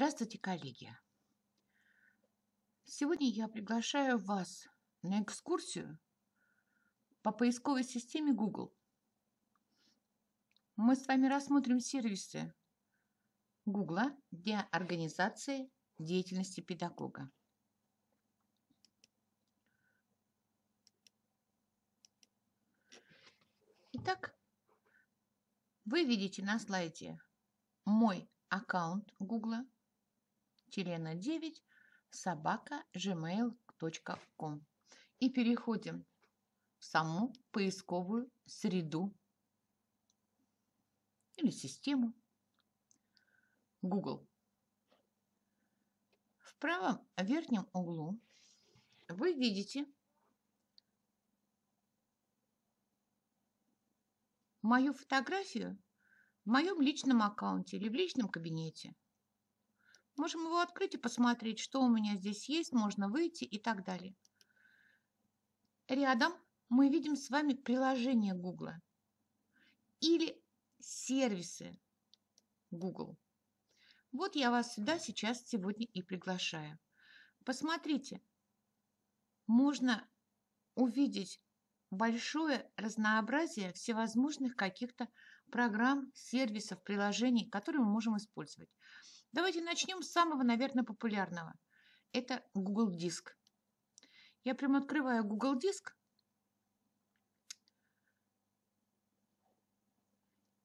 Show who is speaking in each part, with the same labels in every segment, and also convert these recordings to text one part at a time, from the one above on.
Speaker 1: Здравствуйте, коллеги! Сегодня я приглашаю вас на экскурсию по поисковой системе Google. Мы с вами рассмотрим сервисы Google для организации деятельности педагога. Итак, вы видите на слайде мой аккаунт Google – члена 9 собака gmail.com. И переходим в саму поисковую среду или систему Google. В правом верхнем углу вы видите мою фотографию в моем личном аккаунте или в личном кабинете – Можем его открыть и посмотреть, что у меня здесь есть, можно выйти и так далее. Рядом мы видим с вами приложение Google или сервисы Google. Вот я вас сюда сейчас сегодня и приглашаю. Посмотрите, можно увидеть большое разнообразие всевозможных каких-то программ, сервисов, приложений, которые мы можем использовать. Давайте начнем с самого, наверное, популярного. Это Google Диск. Я прямо открываю Google Диск.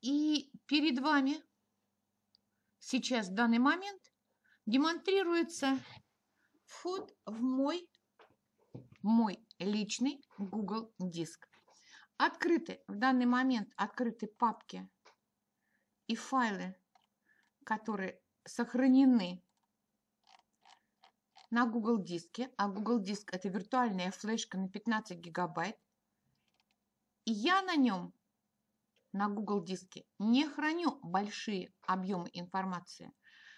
Speaker 1: И перед вами сейчас в данный момент демонстрируется вход в мой, мой личный Google Диск. Открыты в данный момент открыты папки и файлы, которые сохранены на Google диске, а Google диск это виртуальная флешка на 15 гигабайт, и я на нем, на Google диске, не храню большие объемы информации.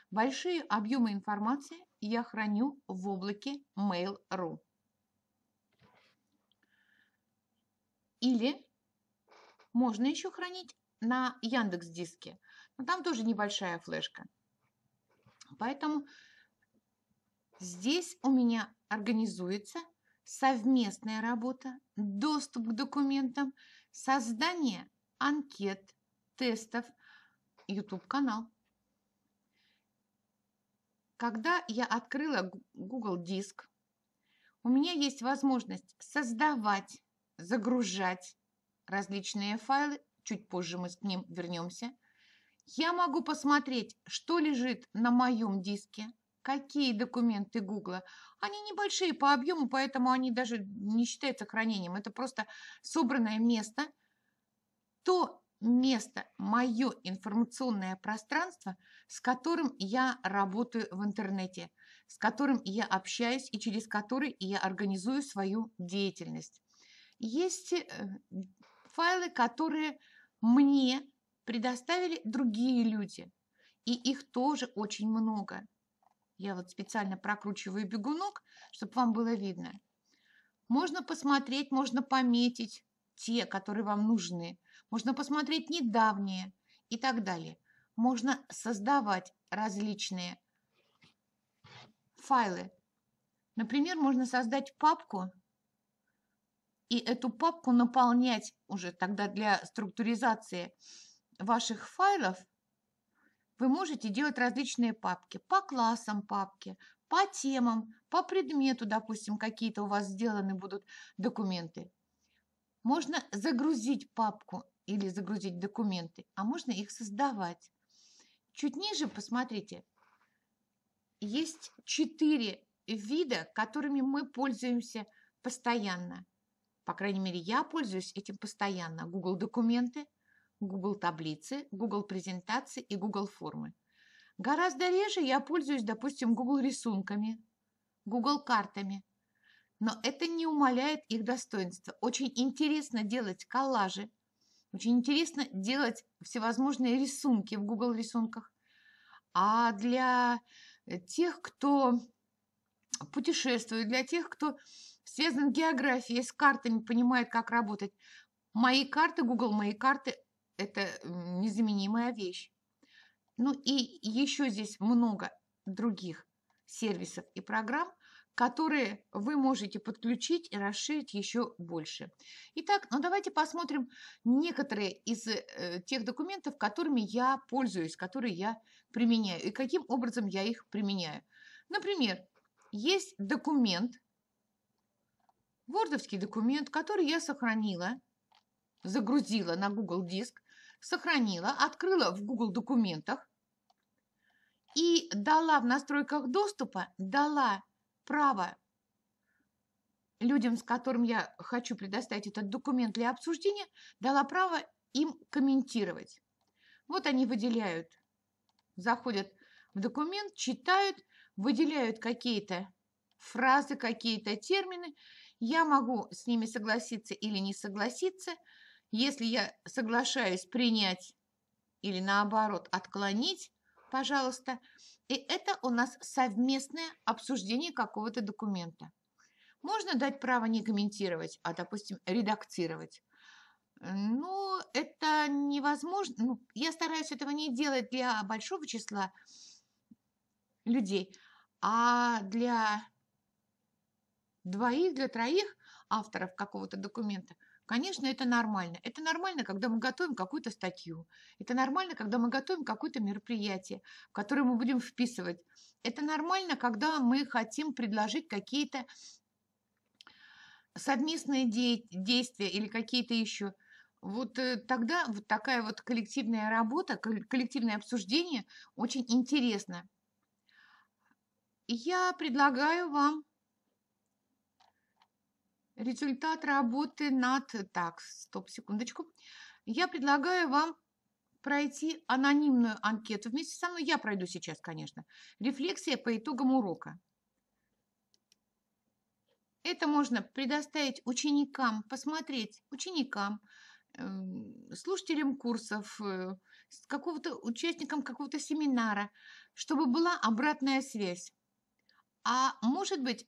Speaker 1: Большие объемы информации я храню в облаке Mail.ru. Или можно еще хранить на Яндекс диске, но там тоже небольшая флешка – Поэтому здесь у меня организуется совместная работа, доступ к документам, создание анкет, тестов, YouTube-канал. Когда я открыла Google Диск, у меня есть возможность создавать, загружать различные файлы. Чуть позже мы к ним вернемся – я могу посмотреть, что лежит на моем диске, какие документы Гугла. Они небольшие по объему, поэтому они даже не считаются хранением. Это просто собранное место. То место, мое информационное пространство, с которым я работаю в интернете, с которым я общаюсь и через который я организую свою деятельность. Есть э, файлы, которые мне предоставили другие люди, и их тоже очень много. Я вот специально прокручиваю бегунок, чтобы вам было видно. Можно посмотреть, можно пометить те, которые вам нужны. Можно посмотреть недавние и так далее. Можно создавать различные файлы. Например, можно создать папку и эту папку наполнять уже тогда для структуризации – ваших файлов вы можете делать различные папки по классам папки, по темам, по предмету, допустим, какие-то у вас сделаны будут документы. Можно загрузить папку или загрузить документы, а можно их создавать. Чуть ниже, посмотрите, есть четыре вида, которыми мы пользуемся постоянно. По крайней мере, я пользуюсь этим постоянно. Google документы, Google таблицы, Google презентации и Google формы. Гораздо реже я пользуюсь, допустим, Google рисунками, Google картами. Но это не умаляет их достоинства. Очень интересно делать коллажи, очень интересно делать всевозможные рисунки в Google рисунках. А для тех, кто путешествует, для тех, кто связан с географией, с картами, понимает, как работать, мои карты, Google мои карты это незаменимая вещь. Ну и еще здесь много других сервисов и программ, которые вы можете подключить и расширить еще больше. Итак, ну давайте посмотрим некоторые из э, тех документов, которыми я пользуюсь, которые я применяю и каким образом я их применяю. Например, есть документ, вордовский документ, который я сохранила, загрузила на Google Диск сохранила, открыла в Google документах и дала в настройках доступа, дала право людям, с которым я хочу предоставить этот документ для обсуждения, дала право им комментировать. Вот они выделяют, заходят в документ, читают, выделяют какие-то фразы, какие-то термины. Я могу с ними согласиться или не согласиться – если я соглашаюсь принять или наоборот отклонить, пожалуйста, и это у нас совместное обсуждение какого-то документа. Можно дать право не комментировать, а, допустим, редактировать. Ну, это невозможно. Ну, я стараюсь этого не делать для большого числа людей, а для двоих, для троих авторов какого-то документа – Конечно, это нормально. Это нормально, когда мы готовим какую-то статью. Это нормально, когда мы готовим какое-то мероприятие, в которое мы будем вписывать. Это нормально, когда мы хотим предложить какие-то совместные де действия или какие-то еще. Вот э, тогда вот такая вот коллективная работа, коллективное обсуждение очень интересно. Я предлагаю вам результат работы над... Так, стоп, секундочку. Я предлагаю вам пройти анонимную анкету. Вместе со мной я пройду сейчас, конечно. Рефлексия по итогам урока. Это можно предоставить ученикам, посмотреть ученикам, эм, слушателям курсов, э, какого-то участникам какого-то семинара, чтобы была обратная связь. А может быть,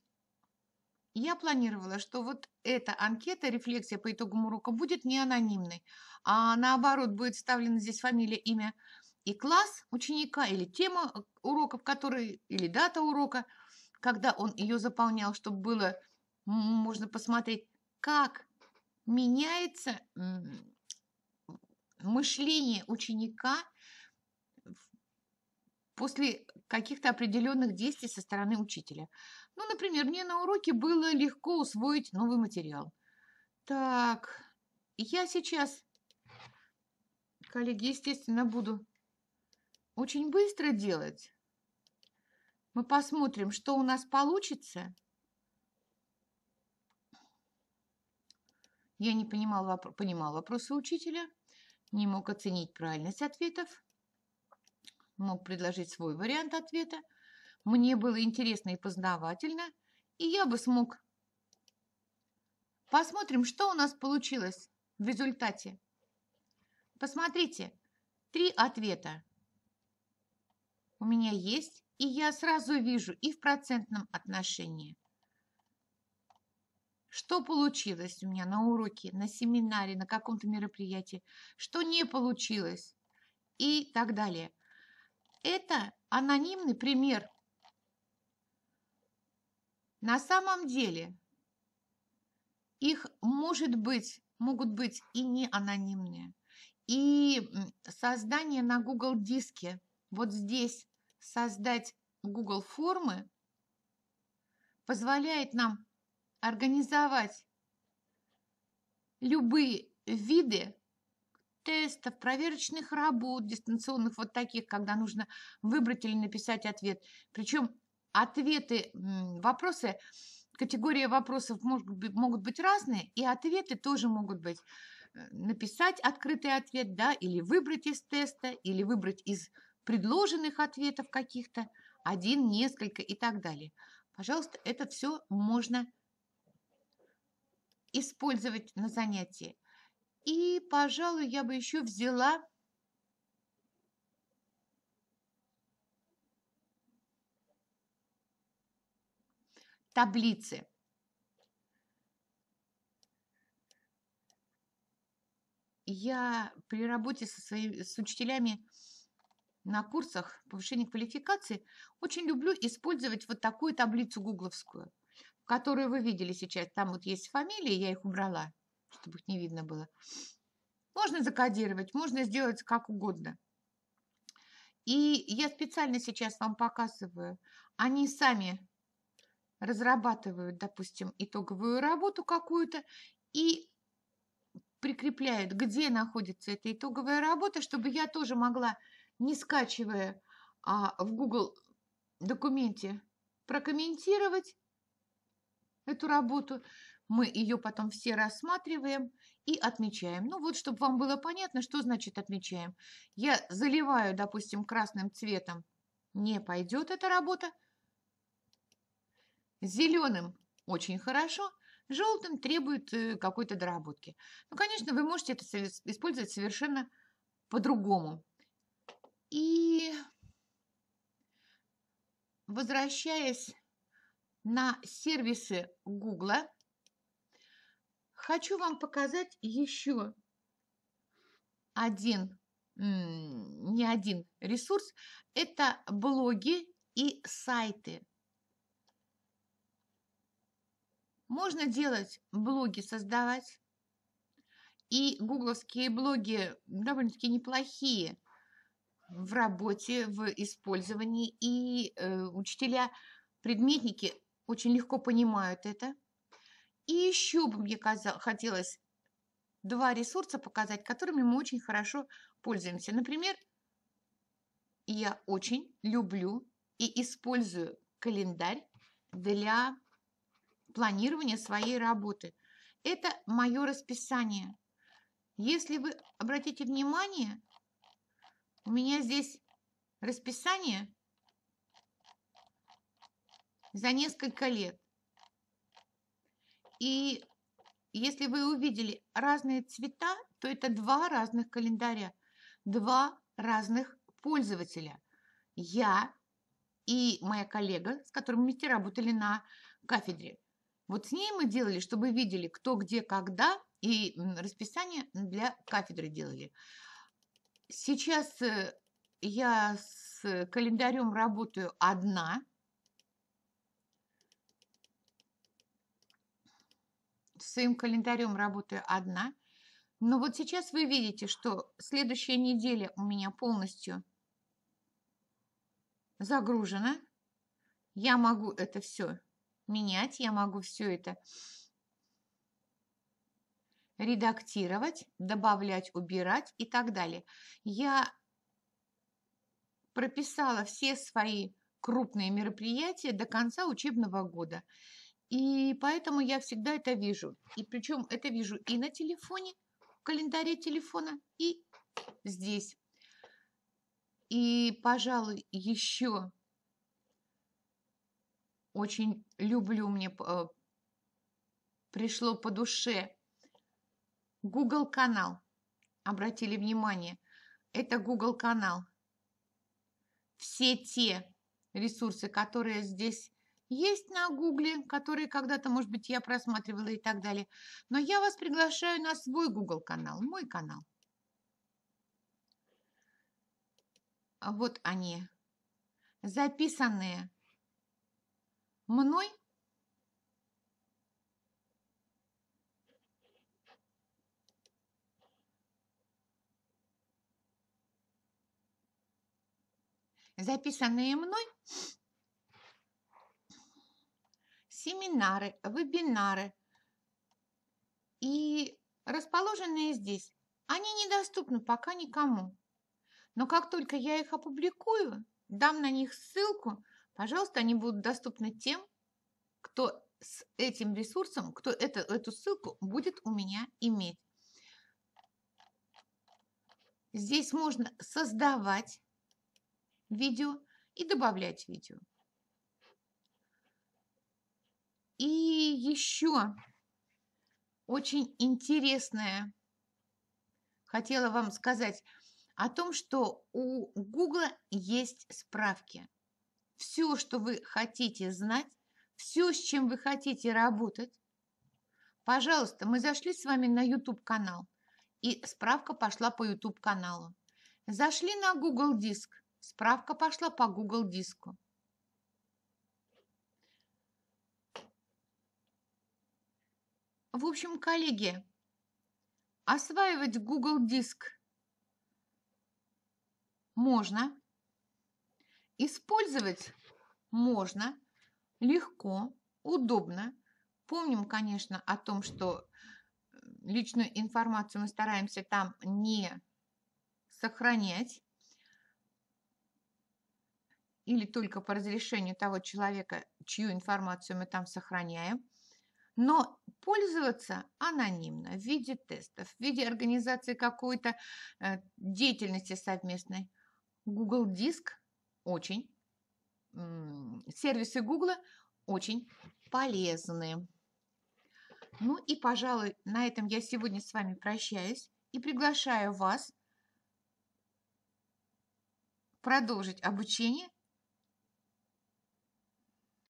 Speaker 1: я планировала, что вот эта анкета, рефлексия по итогам урока будет не анонимной, а наоборот будет вставлена здесь фамилия, имя и класс ученика или тема э, урока, в который или дата урока, когда он ее заполнял, чтобы было можно посмотреть, как меняется мышление ученика после каких-то определенных действий со стороны учителя. Ну, например, мне на уроке было легко усвоить новый материал. Так, я сейчас, коллеги, естественно, буду очень быстро делать. Мы посмотрим, что у нас получится. Я не понимал, понимал вопросы учителя, не мог оценить правильность ответов, мог предложить свой вариант ответа. Мне было интересно и познавательно, и я бы смог. Посмотрим, что у нас получилось в результате. Посмотрите, три ответа у меня есть, и я сразу вижу и в процентном отношении. Что получилось у меня на уроке, на семинаре, на каком-то мероприятии, что не получилось и так далее. Это анонимный пример на самом деле их может быть, могут быть и не анонимные. И создание на Google диске, вот здесь создать Google формы, позволяет нам организовать любые виды тестов, проверочных работ, дистанционных, вот таких, когда нужно выбрать или написать ответ. Причем ответы, вопросы, категории вопросов могут быть разные, и ответы тоже могут быть. Э, написать открытый ответ, да, или выбрать из теста, или выбрать из предложенных ответов каких-то, один, несколько и так далее. Пожалуйста, это все можно использовать на занятии. И, пожалуй, я бы еще взяла таблицы. Я при работе со своими, с учителями на курсах повышения квалификации очень люблю использовать вот такую таблицу гугловскую, которую вы видели сейчас. Там вот есть фамилии, я их убрала, чтобы их не видно было. Можно закодировать, можно сделать как угодно. И я специально сейчас вам показываю. Они сами разрабатывают, допустим, итоговую работу какую-то и прикрепляют, где находится эта итоговая работа, чтобы я тоже могла, не скачивая а, в Google документе, прокомментировать эту работу. Мы ее потом все рассматриваем и отмечаем. Ну вот, чтобы вам было понятно, что значит отмечаем. Я заливаю, допустим, красным цветом, не пойдет эта работа – Зеленым очень хорошо, желтым требует э, какой-то доработки. Ну, конечно, вы можете это использовать совершенно по-другому. И возвращаясь на сервисы Гугла, хочу вам показать еще один, не один ресурс. Это блоги и сайты. Можно делать блоги, создавать. И гугловские блоги довольно-таки неплохие в работе, в использовании. И э, учителя-предметники очень легко понимают это. И еще бы мне казал, хотелось два ресурса показать, которыми мы очень хорошо пользуемся. Например, я очень люблю и использую календарь для планирование своей работы. Это мое расписание. Если вы обратите внимание, у меня здесь расписание за несколько лет. И если вы увидели разные цвета, то это два разных календаря, два разных пользователя. Я и моя коллега, с которым мы работали на кафедре. Вот с ней мы делали, чтобы видели, кто, где, когда, и расписание для кафедры делали. Сейчас э, я с календарем работаю одна. С своим календарем работаю одна. Но вот сейчас вы видите, что следующая неделя у меня полностью загружена. Я могу это все Менять я могу все это. Редактировать, добавлять, убирать и так далее. Я прописала все свои крупные мероприятия до конца учебного года. И поэтому я всегда это вижу. И причем это вижу и на телефоне, в календаре телефона, и здесь. И, пожалуй, еще очень люблю, мне э, пришло по душе. Google канал. Обратили внимание. Это Google канал. Все те ресурсы, которые здесь есть на Гугле, которые когда-то, может быть, я просматривала и так далее. Но я вас приглашаю на свой Google канал, мой канал. А вот они, записанные Мной? Записанные мной семинары, вебинары и расположенные здесь, они недоступны пока никому. Но как только я их опубликую, дам на них ссылку – Пожалуйста, они будут доступны тем, кто с этим ресурсом, кто это, эту ссылку будет у меня иметь. Здесь можно создавать видео и добавлять видео. И еще очень интересное хотела вам сказать о том, что у Гугла есть справки все, что вы хотите знать, все, с чем вы хотите работать. Пожалуйста, мы зашли с вами на YouTube-канал, и справка пошла по YouTube-каналу. Зашли на Google Диск, справка пошла по Google Диску. В общем, коллеги, осваивать Google Диск можно – Использовать можно легко, удобно. Помним, конечно, о том, что э, личную информацию мы стараемся там не сохранять или только по разрешению того человека, чью информацию мы там сохраняем. Но пользоваться анонимно в виде тестов, в виде организации какой-то э, деятельности совместной. Google Диск очень, сервисы Гугла очень полезны. Ну и, пожалуй, на этом я сегодня с вами прощаюсь и приглашаю вас продолжить обучение